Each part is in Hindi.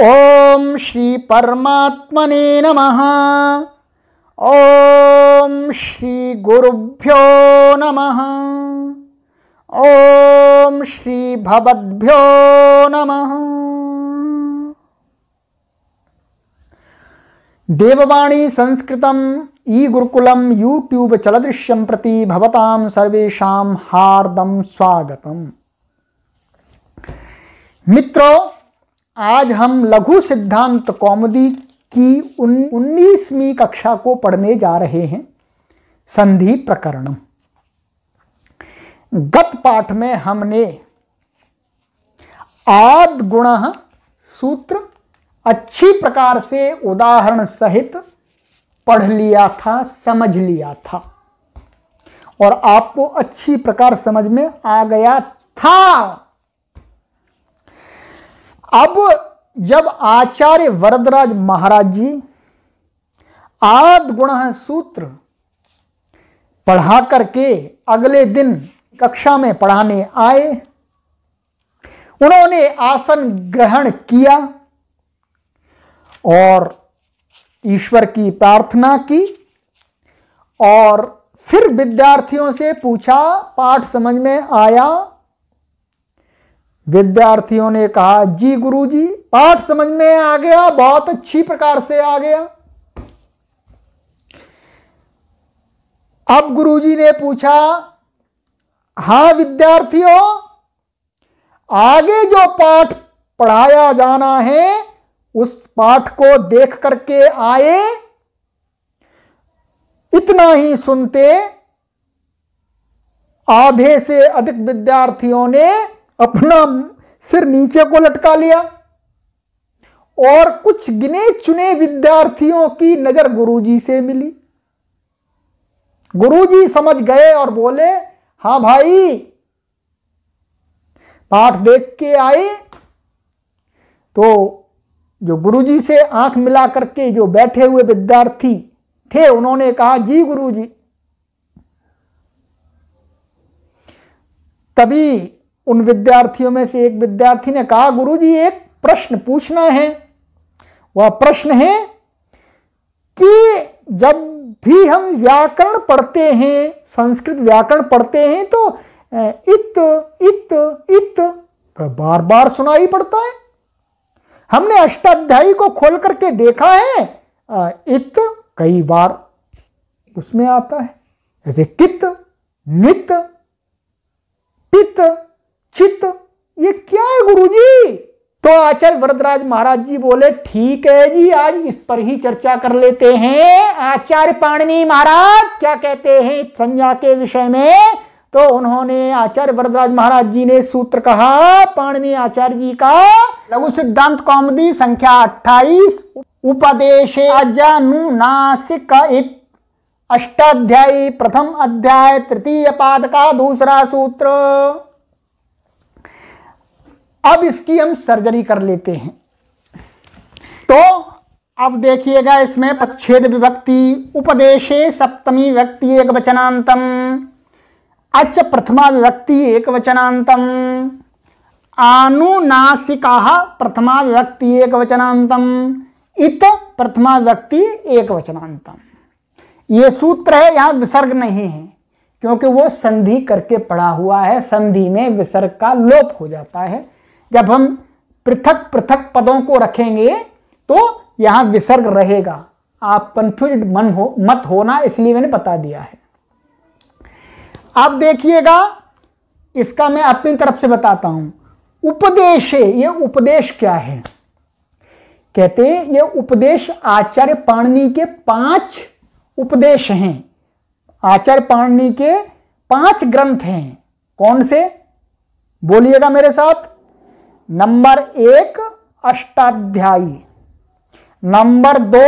ओम श्री परमात्मने नमः ओम श्री गुरुभ्यो नमः ओम श्री भवद्भ्यो नमः देववाणी संस्कृत ई गुरुकुलम यूट्यूब चलदृश्यम प्रति भवतां सर्वेशां हार्दम स्वागतम मित्रों आज हम लघु सिद्धांत कौमुदी की उन्नीसवीं कक्षा को पढ़ने जा रहे हैं संधि प्रकरण गत पाठ में हमने आद गुण सूत्र अच्छी प्रकार से उदाहरण सहित पढ़ लिया था समझ लिया था और आपको अच्छी प्रकार समझ में आ गया था अब जब आचार्य वरदराज महाराज जी आद गुण सूत्र पढ़ा करके अगले दिन कक्षा में पढ़ाने आए उन्होंने आसन ग्रहण किया और ईश्वर की प्रार्थना की और फिर विद्यार्थियों से पूछा पाठ समझ में आया विद्यार्थियों ने कहा जी गुरुजी पाठ समझ में आ गया बहुत अच्छी प्रकार से आ गया अब गुरुजी ने पूछा हा विद्यार्थियों आगे जो पाठ पढ़ाया जाना है उस पाठ को देख करके आए इतना ही सुनते आधे से अधिक विद्यार्थियों ने अपना सिर नीचे को लटका लिया और कुछ गिने चुने विद्यार्थियों की नजर गुरुजी से मिली गुरुजी समझ गए और बोले हां भाई पाठ देख के आए तो जो गुरुजी से आंख मिला करके जो बैठे हुए विद्यार्थी थे उन्होंने कहा जी गुरुजी तभी उन विद्यार्थियों में से एक विद्यार्थी ने कहा गुरुजी एक प्रश्न पूछना है वह प्रश्न है कि जब भी हम व्याकरण पढ़ते हैं संस्कृत व्याकरण पढ़ते हैं तो इत इत इत बार बार सुनाई पड़ता है हमने अष्टाध्यायी को खोल करके देखा है इत कई बार उसमें आता है जैसे कित नित पित आचार्य वरदराज महाराज जी बोले ठीक है जी आज इस पर ही चर्चा कर लेते हैं आचार्य पाणिनि महाराज क्या कहते हैं संज्ञा के विषय में तो उन्होंने आचार्य वरदराज महाराज जी ने सूत्र कहा पाणिनि आचार्य जी का लघु सिद्धांत कौमदी संख्या 28 उपदेश अजानुनासिक अष्टाध्यायी प्रथम अध्याय तृतीय पाद का दूसरा सूत्र अब इसकी हम सर्जरी कर लेते हैं तो अब देखिएगा इसमें पच्छेद विभक्ति उपदेशे सप्तमी व्यक्ति एक वचनांतम अच प्रथमा विभक्ति एक वचनांतम आनुनासिका प्रथमा विभक्ति एक वचनांतम इत प्रथमा विभक्ति एक वचनांतम ये सूत्र है यहां विसर्ग नहीं है क्योंकि वो संधि करके पड़ा हुआ है संधि में विसर्ग का लोप हो जाता है जब हम पृथक पृथक पदों को रखेंगे तो यहां विसर्ग रहेगा आप कंफ्यूज मन हो मत होना इसलिए मैंने बता दिया है आप देखिएगा इसका मैं अपनी तरफ से बताता हूं उपदेश ये उपदेश क्या है कहते ये उपदेश आचार्य पाणनी के पांच उपदेश हैं आचार्य पाणनी के पांच ग्रंथ हैं कौन से बोलिएगा मेरे साथ नंबर एक अष्टाध्यायी नंबर दो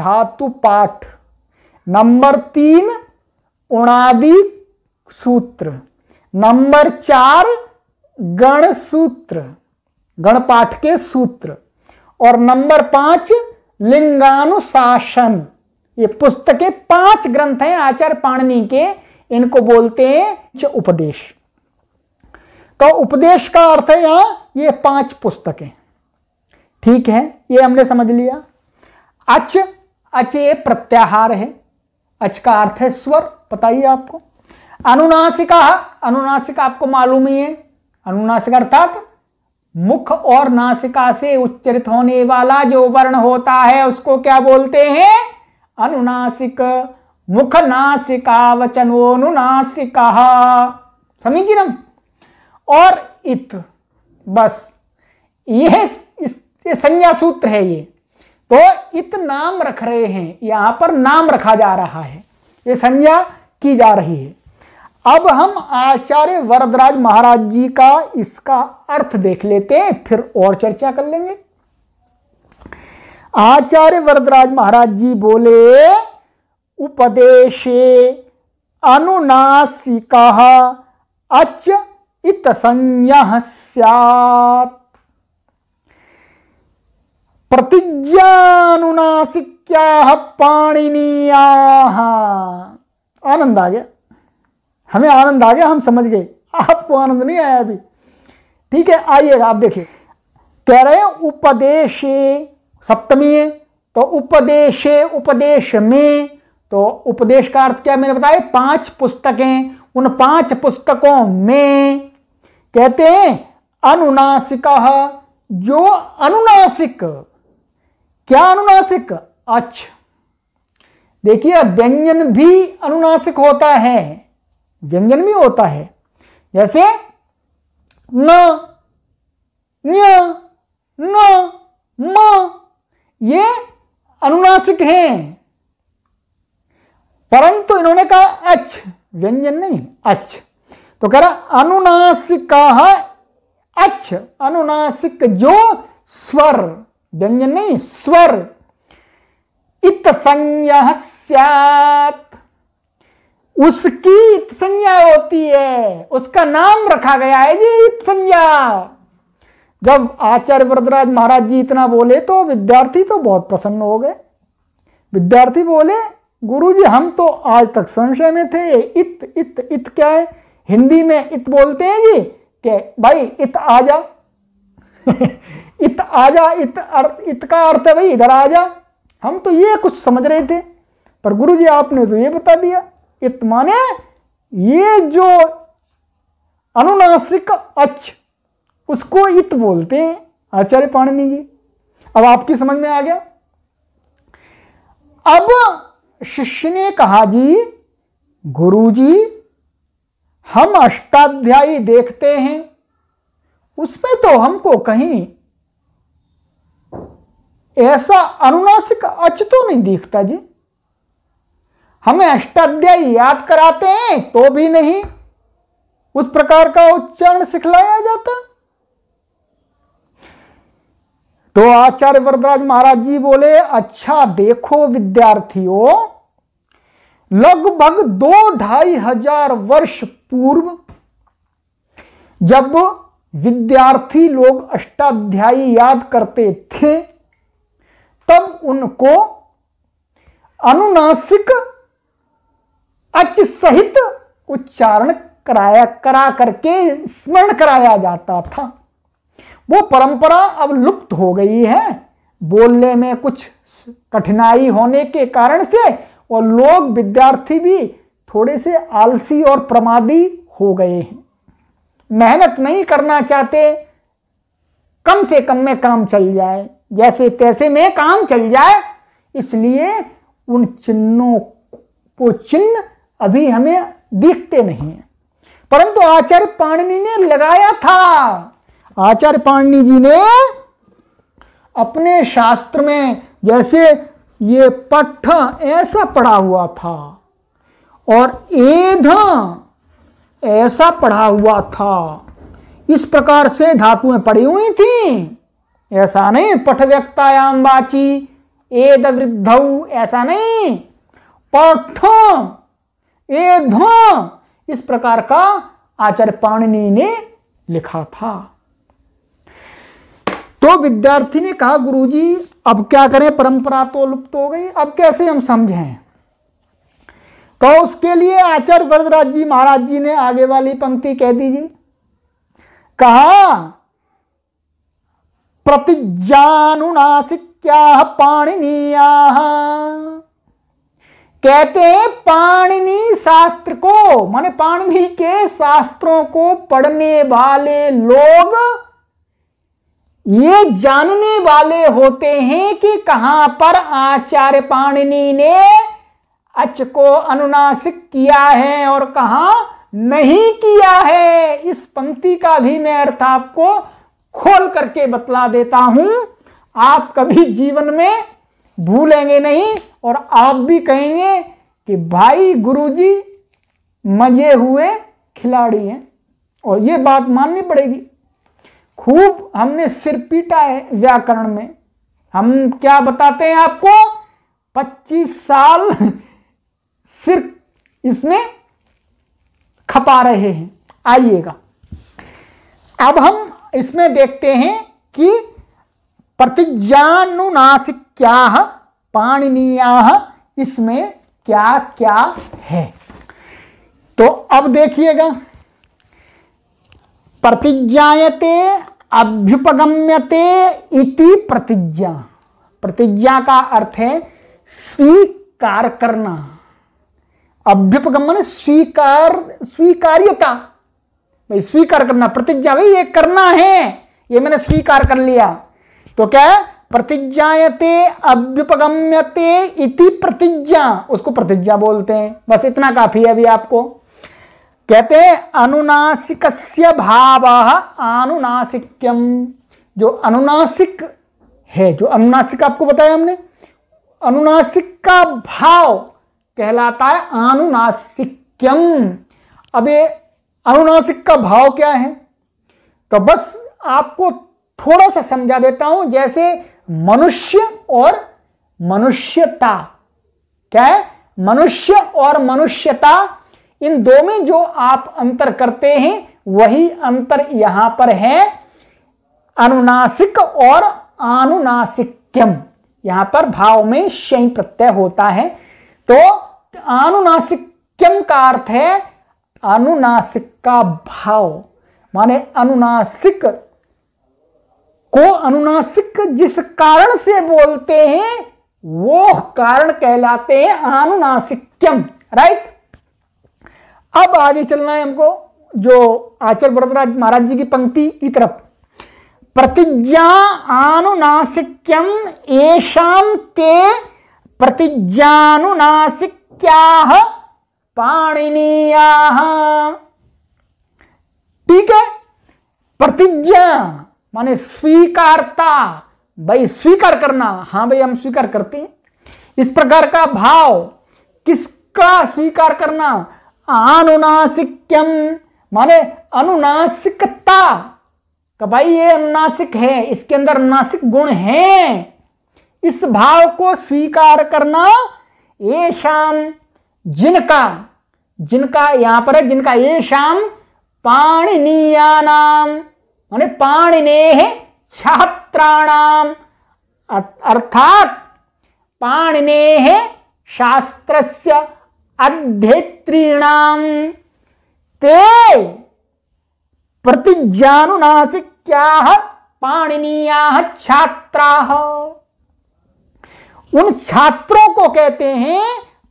धातु पाठ नंबर तीन उणादि सूत्र नंबर चार गण सूत्र गण पाठ के सूत्र और नंबर पांच लिंगानुशासन ये पुस्तकें पांच ग्रंथ हैं आचार्य पाणनी के इनको बोलते हैं उपदेश तो उपदेश का अर्थ है यहां ये पांच पुस्तकें ठीक है ये हमने समझ लिया अच अच ये प्रत्याहार है अच का अर्थ है स्वर बताइए आपको अनुनासिका अनुनासिक आपको मालूम ही है अनुनासिक अर्थात मुख और नासिका से उच्चरित होने वाला जो वर्ण होता है उसको क्या बोलते हैं अनुनासिक मुख नासिका अनुनासिका समझिए ना और इत बस यह संज्ञा सूत्र है ये तो इत नाम रख रहे हैं यहां पर नाम रखा जा रहा है ये संज्ञा की जा रही है अब हम आचार्य वरदराज महाराज जी का इसका अर्थ देख लेते हैं फिर और चर्चा कर लेंगे आचार्य वरदराज महाराज जी बोले उपदेशे अनुनासिका अच इत प्रतिज्ञानुनासिक्या पाणिनीया आनंद आ गया हमें आनंद आ गया हम समझ गए आपको आनंद नहीं आया अभी ठीक है आइएगा आप देखिए कह रहे उपदेशे सप्तमी है तो उपदेशे उपदेश में तो उपदेश का अर्थ क्या मैंने बताया पांच पुस्तकें उन पांच पुस्तकों में कहते हैं अनुनासिका जो अनुनासिक क्या अनुनासिक अच्छ देखिए व्यंजन भी अनुनासिक होता है व्यंजन भी होता है जैसे न न म ये अनुनासिक हैं परंतु इन्होंने कहा अच्छ व्यंजन नहीं अच्छ तो कह रहा अनुनासिक अच्छ अनुनासिक जो स्वर व्यंजन नहीं स्वर इत संज्ञा सत उसकी इत संज्ञा होती है उसका नाम रखा गया है जी इत संज्ञा जब आचार्य वरदराज महाराज जी इतना बोले तो विद्यार्थी तो बहुत प्रसन्न हो गए विद्यार्थी बोले गुरु जी हम तो आज तक संशय में थे इत इत इत क्या है हिंदी में इत बोलते हैं जी के भाई इत आ जा इत आ जा इत अर्थ इत का अर्थ है भाई इधर आ जा हम तो ये कुछ समझ रहे थे पर गुरु जी आपने तो ये बता दिया इत माने ये जो अनुनासिक अच उसको इत बोलते हैं आचार्य पाणिनि जी अब आपकी समझ में आ गया अब शिष्य ने कहा जी गुरु जी हम अष्टाध्यायी देखते हैं उसमें तो हमको कहीं ऐसा अनुनासिक अच तो नहीं दिखता जी हमें अष्टाध्यायी याद कराते हैं तो भी नहीं उस प्रकार का उच्चारण सिखलाया जाता तो आचार्य वरदराज महाराज जी बोले अच्छा देखो विद्यार्थियों लगभग दो ढाई हजार वर्ष पूर्व जब विद्यार्थी लोग अष्टाध्यायी याद करते थे तब उनको अनुनासिक अच सहित उच्चारण कराया करा करके स्मरण कराया जाता था वो परंपरा अब लुप्त हो गई है बोलने में कुछ कठिनाई होने के कारण से और लोग विद्यार्थी भी थोड़े से आलसी और प्रमादी हो गए हैं मेहनत नहीं करना चाहते कम से कम में काम चल जाए जैसे तैसे में काम चल जाए इसलिए उन चिन्हों को चिन्ह अभी हमें दिखते नहीं है परंतु आचार्य पाणिनि ने लगाया था आचार्य पाणिनि जी ने अपने शास्त्र में जैसे ये पठ ऐसा पढ़ा हुआ था और एध ऐसा पढ़ा हुआ था इस प्रकार से धातुएं पड़ी हुई थी ऐसा नहीं पठ व्यक्तायाम वाची एद वृद्ध ऐसा नहीं पठ एध इस प्रकार का आचार्य पाणिनि ने लिखा था तो विद्यार्थी ने कहा गुरुजी अब क्या करें परंपरा तो लुप्त हो गई अब कैसे हम समझें तो उसके लिए आचार्य वरदराज जी महाराज जी ने आगे वाली पंक्ति कह दीजिए कहा क्या पाणिनिया कहते हैं पाणनी शास्त्र को माने पाणनी के शास्त्रों को पढ़ने वाले लोग ये जानने वाले होते हैं कि कहां पर आचार्य पाणिनि ने अच को अनुनासिक किया है और कहा नहीं किया है इस पंक्ति का भी मैं अर्थ आपको खोल करके बतला देता हूं आप कभी जीवन में भूलेंगे नहीं और आप भी कहेंगे कि भाई गुरुजी मजे हुए खिलाड़ी हैं और ये बात माननी पड़ेगी खूब हमने सिर पीटा है व्याकरण में हम क्या बताते हैं आपको 25 साल सिर इसमें खपा रहे हैं आइएगा अब हम इसमें देखते हैं कि क्या पाणनीया इसमें क्या क्या है तो अब देखिएगा प्रतिज्ञाते अभ्युपगम्यते इति प्रतिज्ञा प्रतिज्ञा का अर्थ है स्वीकार करना अभ्युपगमन स्वीकार स्वीकार्यता भाई स्वीकार करना प्रतिज्ञा भाई ये करना है ये मैंने स्वीकार कर लिया तो क्या प्रतिज्ञाते अभ्युपगम्यते इति प्रतिज्ञा उसको प्रतिज्ञा बोलते हैं बस इतना काफी है अभी आपको कहते हैं अनुनासिक भाव आनुनासिक्यम जो अनुनासिक है जो अनुनासिक आपको बताया हमने अनुनासिक का भाव कहलाता है अनुनासिक्यम अब ये अनुनासिक का भाव क्या है तो बस आपको थोड़ा सा समझा देता हूं जैसे मनुष्य और मनुष्यता क्या है मनुष्य और मनुष्यता इन दो में जो आप अंतर करते हैं वही अंतर यहां पर है अनुनासिक और आनुनासिक्यम यहां पर भाव में शय प्रत्यय होता है तो अनुनासिक्यम का अर्थ है अनुनासिक का भाव माने अनुनासिक को अनुनासिक जिस कारण से बोलते हैं वो कारण कहलाते हैं अनुनासिक्यम राइट अब आगे चलना है हमको जो आचार्य भरतराज महाराज जी की पंक्ति की तरफ प्रतिज्ञा आनुनासिक्यम एशाम ते प्रतिज्ञानुनासिक्या पाणिनीयाह ठीक है प्रतिज्ञा माने स्वीकारता भाई स्वीकार करना हाँ भाई हम स्वीकार करते हैं इस प्रकार का भाव किसका स्वीकार करना अनुनासिक्यम माने अनुनासिकता का भाई ये अनुनासिक है इसके अंदर अनुनासिक गुण हैं इस भाव को स्वीकार करना ये शाम जिनका जिनका यहां पर है जिनका ये शाम पाणनीया नाम माने पाणिने छात्राणाम अर्थात पाणिनेह शास्त्रस्य अध्येत्रीणाम ते प्रतिज्ञानुनासिक्या पाणनीया छात्रा उन छात्रों को कहते हैं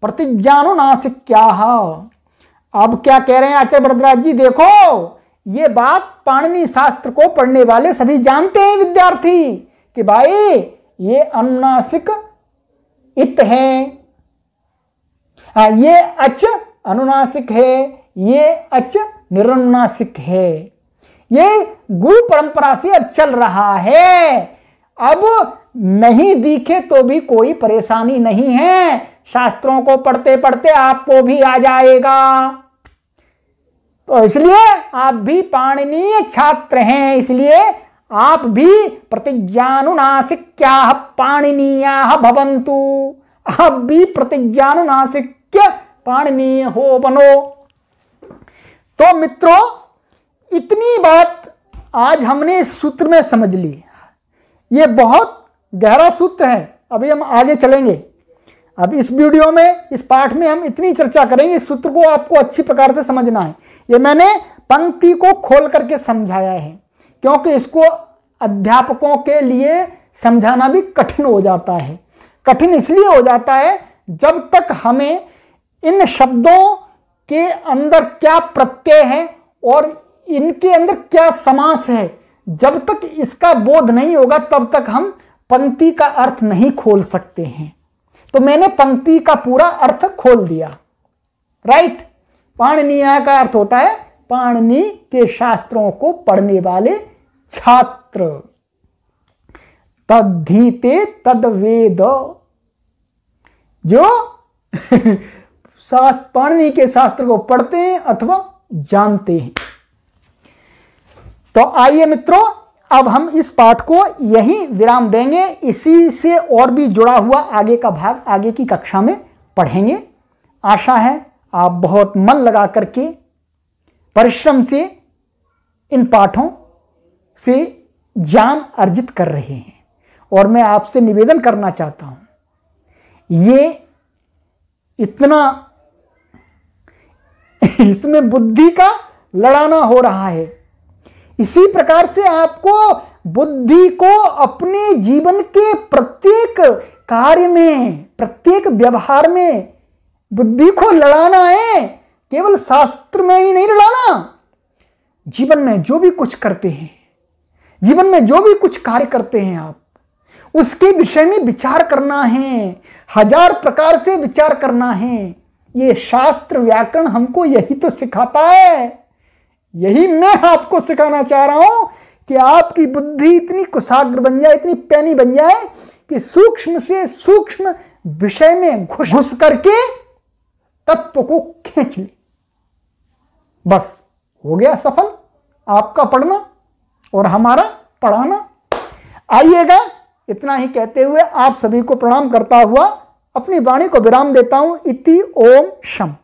प्रतिज्ञानुनासिक्या अब क्या कह रहे हैं आचार्य भरद्राज जी देखो ये बात पाणनी शास्त्र को पढ़ने वाले सभी जानते हैं विद्यार्थी कि भाई ये अनुनासिक इत है ये अच अनुनासिक है ये अच निरुनासिक है ये गुरु परंपरा से अब चल रहा है अब नहीं दिखे तो भी कोई परेशानी नहीं है शास्त्रों को पढ़ते पढ़ते आपको भी आ जाएगा तो इसलिए आप भी पाणनीय छात्र हैं इसलिए आप भी प्रतिज्ञानुनासिक क्या पाणनीया भवंतु आप भी प्रतिज्ञानुनासिक क्या पाणनीय हो बनो तो मित्रों इतनी बात आज हमने इस सूत्र में समझ ली ये बहुत गहरा सूत्र है अभी हम आगे चलेंगे अब इस वीडियो में इस पाठ में हम इतनी चर्चा करेंगे इस सूत्र को आपको अच्छी प्रकार से समझना है ये मैंने पंक्ति को खोल करके समझाया है क्योंकि इसको अध्यापकों के लिए समझाना भी कठिन हो जाता है कठिन इसलिए हो जाता है जब तक हमें इन शब्दों के अंदर क्या प्रत्यय है और इनके अंदर क्या समास है जब तक इसका बोध नहीं होगा तब तक हम पंक्ति का अर्थ नहीं खोल सकते हैं तो मैंने पंक्ति का पूरा अर्थ खोल दिया राइट पाणनीया का अर्थ होता है पाणनी के शास्त्रों को पढ़ने वाले छात्र तद्धीते तद वेद जो शास्त्र पाणनी के शास्त्र को पढ़ते हैं अथवा जानते हैं तो आइए मित्रों अब हम इस पाठ को यही विराम देंगे इसी से और भी जुड़ा हुआ आगे का भाग आगे की कक्षा में पढ़ेंगे आशा है आप बहुत मन लगा करके परिश्रम से इन पाठों से ज्ञान अर्जित कर रहे हैं और मैं आपसे निवेदन करना चाहता हूं ये इतना इसमें बुद्धि का लड़ाना हो रहा है इसी प्रकार से आपको बुद्धि को अपने जीवन के प्रत्येक कार्य में प्रत्येक व्यवहार में बुद्धि को लड़ाना है केवल शास्त्र में ही नहीं लड़ाना जीवन में जो भी कुछ करते हैं जीवन में जो भी कुछ कार्य करते हैं आप उसके विषय में विचार करना है हजार प्रकार से विचार करना है ये शास्त्र व्याकरण हमको यही तो सिखाता है यही मैं आपको सिखाना चाह रहा हूं कि आपकी बुद्धि इतनी कुशाग्र बन जाए इतनी पैनी बन जाए कि सूक्ष्म से सूक्ष्म विषय में घुस घुस करके तत्व को खींच ले बस हो गया सफल आपका पढ़ना और हमारा पढ़ाना आइएगा इतना ही कहते हुए आप सभी को प्रणाम करता हुआ अपनी वाणी को विराम देता हूं इति ओम शम